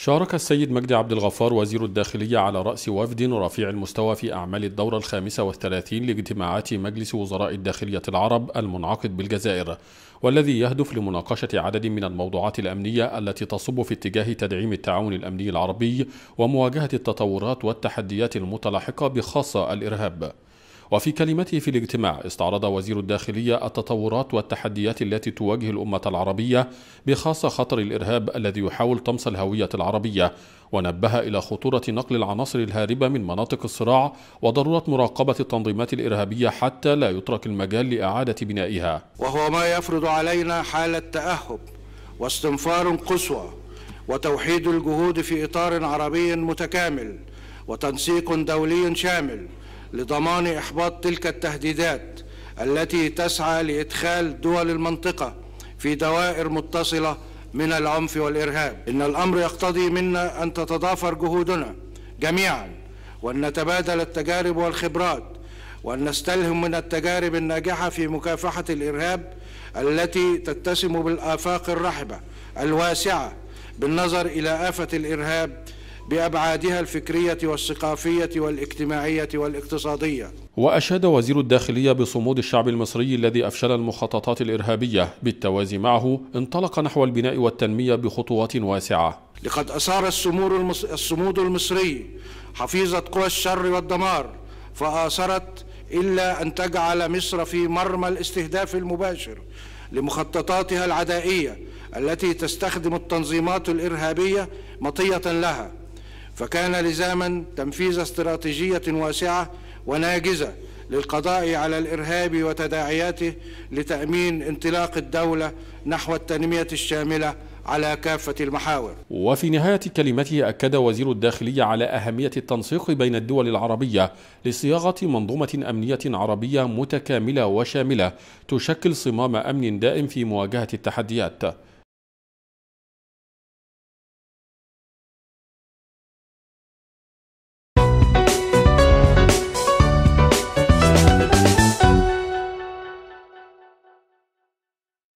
شارك السيد مجدي عبد الغفار وزير الداخلية على رأس وفد رفيع المستوى في أعمال الدورة الخامسة والثلاثين لاجتماعات مجلس وزراء الداخلية العرب المنعقد بالجزائر والذي يهدف لمناقشة عدد من الموضوعات الأمنية التي تصب في اتجاه تدعيم التعاون الأمني العربي ومواجهة التطورات والتحديات المتلاحقة بخاصة الإرهاب وفي كلمته في الاجتماع استعرض وزير الداخلية التطورات والتحديات التي تواجه الأمة العربية بخاصة خطر الإرهاب الذي يحاول طمس الهوية العربية ونبه إلى خطورة نقل العناصر الهاربة من مناطق الصراع وضرورة مراقبة التنظيمات الإرهابية حتى لا يترك المجال لإعادة بنائها وهو ما يفرض علينا حالة تأهب واستنفار قصوى وتوحيد الجهود في إطار عربي متكامل وتنسيق دولي شامل لضمان إحباط تلك التهديدات التي تسعى لإدخال دول المنطقة في دوائر متصلة من العنف والإرهاب إن الأمر يقتضي منا أن تتضافر جهودنا جميعا وأن نتبادل التجارب والخبرات وأن نستلهم من التجارب الناجحة في مكافحة الإرهاب التي تتسم بالآفاق الرحبة الواسعة بالنظر إلى آفة الإرهاب بأبعادها الفكرية والثقافية والاجتماعية والاقتصادية وأشاد وزير الداخلية بصمود الشعب المصري الذي أفشل المخططات الإرهابية بالتوازي معه انطلق نحو البناء والتنمية بخطوات واسعة لقد أثار الصمود المصري حفيظة قوى الشر والدمار فآثرت إلا أن تجعل مصر في مرمى الاستهداف المباشر لمخططاتها العدائية التي تستخدم التنظيمات الإرهابية مطية لها فكان لزاما تنفيذ استراتيجية واسعة وناجزة للقضاء على الإرهاب وتداعياته لتأمين انطلاق الدولة نحو التنمية الشاملة على كافة المحاور وفي نهاية كلمته أكد وزير الداخلية على أهمية التنسيق بين الدول العربية لصياغة منظومة أمنية عربية متكاملة وشاملة تشكل صمام أمن دائم في مواجهة التحديات